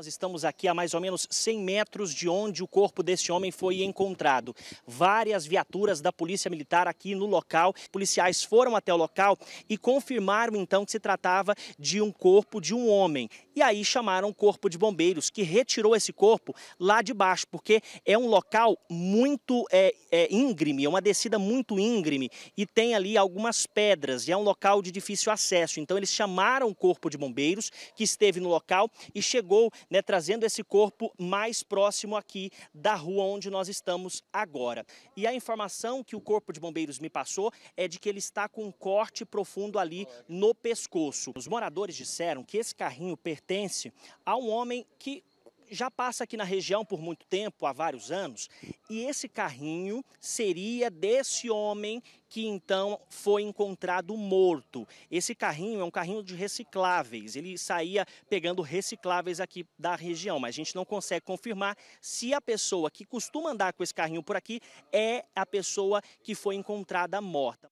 Nós estamos aqui a mais ou menos 100 metros de onde o corpo desse homem foi encontrado. Várias viaturas da Polícia Militar aqui no local. Policiais foram até o local e confirmaram então que se tratava de um corpo de um homem. E aí chamaram o corpo de bombeiros, que retirou esse corpo lá de baixo, porque é um local muito é, é, íngreme, é uma descida muito íngreme e tem ali algumas pedras e é um local de difícil acesso. Então eles chamaram o corpo de bombeiros que esteve no local e chegou né, trazendo esse corpo mais próximo aqui da rua onde nós estamos agora. E a informação que o corpo de bombeiros me passou é de que ele está com um corte profundo ali no pescoço. Os moradores disseram que esse carrinho pertence pertence a um homem que já passa aqui na região por muito tempo, há vários anos, e esse carrinho seria desse homem que então foi encontrado morto. Esse carrinho é um carrinho de recicláveis, ele saía pegando recicláveis aqui da região, mas a gente não consegue confirmar se a pessoa que costuma andar com esse carrinho por aqui é a pessoa que foi encontrada morta.